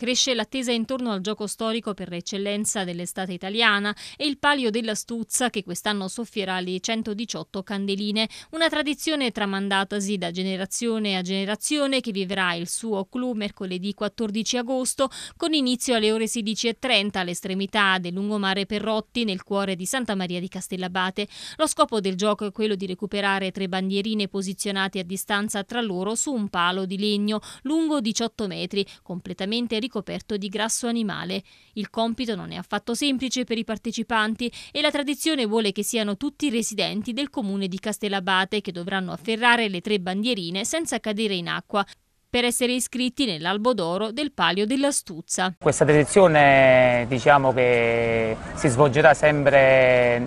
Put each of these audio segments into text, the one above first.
Cresce l'attesa intorno al gioco storico per l'eccellenza dell'estate italiana e il palio della Stuzza che quest'anno soffierà le 118 candeline, una tradizione tramandatasi da generazione a generazione che vivrà il suo clou mercoledì 14 agosto con inizio alle ore 16.30 all'estremità del lungomare Perrotti nel cuore di Santa Maria di Castellabate. Lo scopo del gioco è quello di recuperare tre bandierine posizionate a distanza tra loro su un palo di legno lungo 18 metri, completamente ricostruito ricoperto di grasso animale. Il compito non è affatto semplice per i partecipanti e la tradizione vuole che siano tutti residenti del comune di Castellabate che dovranno afferrare le tre bandierine senza cadere in acqua, per essere iscritti nell'albo d'oro del Palio dell'Astuzza. Questa tradizione diciamo che si svolgerà sempre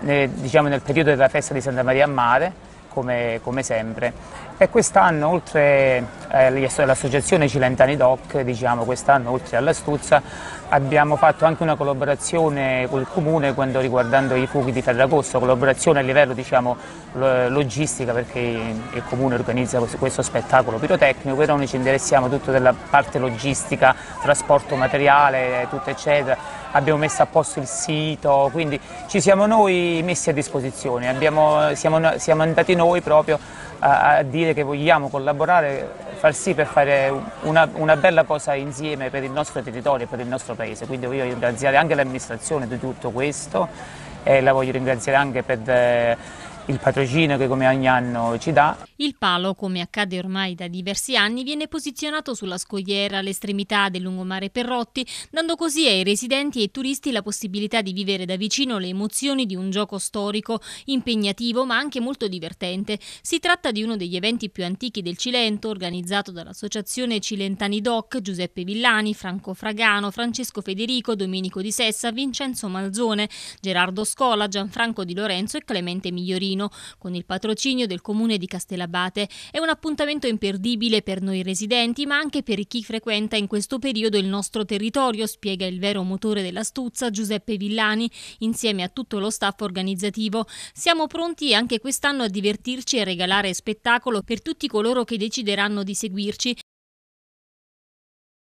nel, eh, diciamo, nel periodo della festa di Santa Maria a Mare come, come sempre. E quest'anno, oltre eh, all'Associazione Cilentani Doc, diciamo quest'anno oltre all'Astuzza, abbiamo fatto anche una collaborazione col Comune quando, riguardando i fughi di Ferragosto, collaborazione a livello diciamo, logistica perché il Comune organizza questo, questo spettacolo pirotecnico, però noi ci interessiamo tutto della parte logistica, trasporto materiale, tutto eccetera abbiamo messo a posto il sito, quindi ci siamo noi messi a disposizione, abbiamo, siamo, siamo, andati noi proprio a, a, dire che vogliamo collaborare, far sì per fare una, una, bella cosa insieme per il nostro territorio e per il nostro paese, quindi voglio ringraziare anche l'amministrazione di tutto questo e la voglio ringraziare anche per... Eh, il patrocinio che come ogni anno ci dà. Il palo, come accade ormai da diversi anni, viene posizionato sulla scogliera all'estremità del lungomare Perrotti, dando così ai residenti e ai turisti la possibilità di vivere da vicino le emozioni di un gioco storico, impegnativo ma anche molto divertente. Si tratta di uno degli eventi più antichi del Cilento, organizzato dall'associazione Cilentani Doc, Giuseppe Villani, Franco Fragano, Francesco Federico, Domenico Di Sessa, Vincenzo Malzone, Gerardo Scola, Gianfranco Di Lorenzo e Clemente Migliorino. Trentino, con il patrocinio del comune di Castellabate. È un appuntamento imperdibile per noi residenti, ma anche per chi frequenta in questo periodo il nostro territorio, spiega il vero motore della Giuseppe Villani, insieme a tutto lo staff organizzativo. Siamo pronti anche quest'anno a divertirci e regalare spettacolo per tutti coloro che decideranno di seguirci